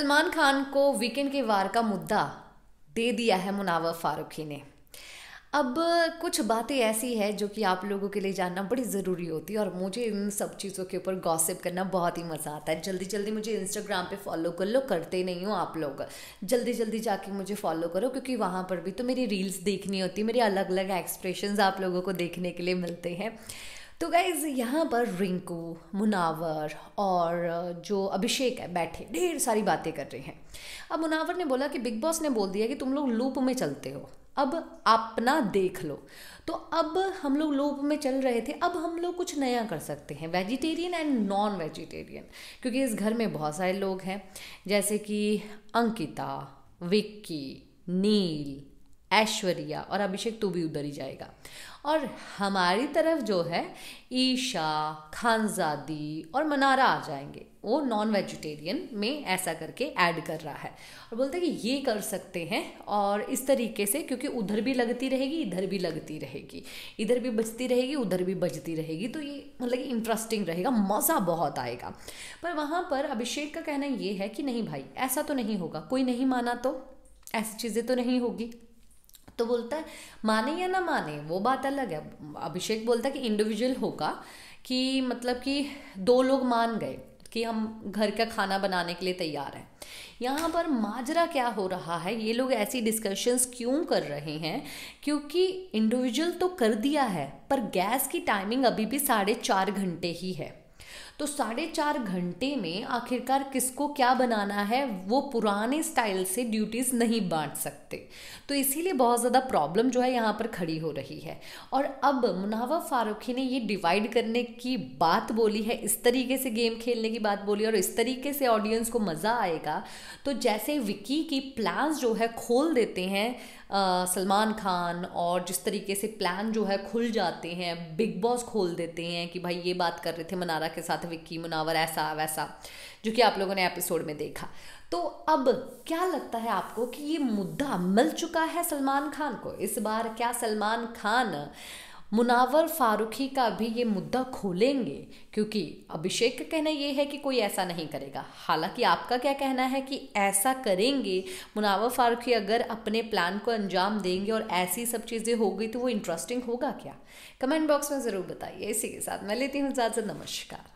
सलमान खान को वीकेंड के वार का मुद्दा दे दिया है मुनावर फारूकी ने अब कुछ बातें ऐसी है जो कि आप लोगों के लिए जानना बड़ी ज़रूरी होती है और मुझे इन सब चीज़ों के ऊपर गॉसिप करना बहुत ही मज़ा आता है जल्दी जल्दी मुझे इंस्टाग्राम पे फॉलो कर लो करते नहीं हो आप लोग जल्दी जल्दी जाके मुझे फॉलो करो क्योंकि वहाँ पर भी तो मेरी रील्स देखनी होती है मेरे अलग अलग एक्सप्रेशन आप लोगों को देखने के लिए मिलते हैं तो गाइज यहाँ पर रिंकू मुनावर और जो अभिषेक है बैठे ढेर सारी बातें कर रहे हैं अब मुनावर ने बोला कि बिग बॉस ने बोल दिया कि तुम लोग लूप में चलते हो अब अपना देख लो तो अब हम लोग लूप में चल रहे थे अब हम लोग कुछ नया कर सकते हैं वेजिटेरियन एंड नॉन वेजिटेरियन क्योंकि इस घर में बहुत सारे लोग हैं जैसे कि अंकिता विक्की नील ऐश्वर्या और अभिषेक तो भी उधर ही जाएगा और हमारी तरफ जो है ईशा खानजादी और मनारा आ जाएंगे वो नॉन वेजिटेरियन में ऐसा करके ऐड कर रहा है और बोलते हैं कि ये कर सकते हैं और इस तरीके से क्योंकि उधर भी लगती रहेगी इधर भी लगती रहेगी इधर भी बचती रहेगी उधर भी बजती रहेगी तो ये मतलब कि इंटरेस्टिंग रहेगा मज़ा बहुत आएगा पर वहाँ पर अभिषेक का कहना ये है कि नहीं भाई ऐसा तो नहीं होगा कोई नहीं माना तो ऐसी चीज़ें तो नहीं होगी तो बोलता है माने या ना माने वो बात अलग है अभिषेक बोलता है कि इंडिविजुअल होगा कि मतलब कि दो लोग मान गए कि हम घर का खाना बनाने के लिए तैयार हैं यहाँ पर माजरा क्या हो रहा है ये लोग ऐसी डिस्कशंस क्यों कर रहे हैं क्योंकि इंडिविजुअल तो कर दिया है पर गैस की टाइमिंग अभी भी साढ़े चार घंटे ही है तो साढ़े चार घंटे में आखिरकार किसको क्या बनाना है वो पुराने स्टाइल से ड्यूटीज़ नहीं बांट सकते तो इसीलिए बहुत ज़्यादा प्रॉब्लम जो है यहाँ पर खड़ी हो रही है और अब मुनावा फारूख़ी ने ये डिवाइड करने की बात बोली है इस तरीके से गेम खेलने की बात बोली और इस तरीके से ऑडियंस को मज़ा आएगा तो जैसे विकी की प्लान्स जो है खोल देते हैं सलमान खान और जिस तरीके से प्लान जो है खुल जाते हैं बिग बॉस खोल देते हैं कि भाई ये बात कर रहे थे मनारा के साथ विक्की मुनावर ऐसा वैसा जो कि आप लोगों ने एपिसोड में देखा तो अब क्या लगता है आपको कि ये मुद्दा मिल चुका है सलमान खान को इस बार क्या सलमान खान मुनावर फारूखी का भी ये मुद्दा खोलेंगे क्योंकि अभिषेक का कहना ये है कि कोई ऐसा नहीं करेगा हालांकि आपका क्या कहना है कि ऐसा करेंगे मुनावर फारूखी अगर अपने प्लान को अंजाम देंगे और ऐसी सब चीज़ें हो गई तो वो इंटरेस्टिंग होगा क्या कमेंट बॉक्स में ज़रूर बताइए इसी के साथ मैं लेती हूँ ज़्यादा नमस्कार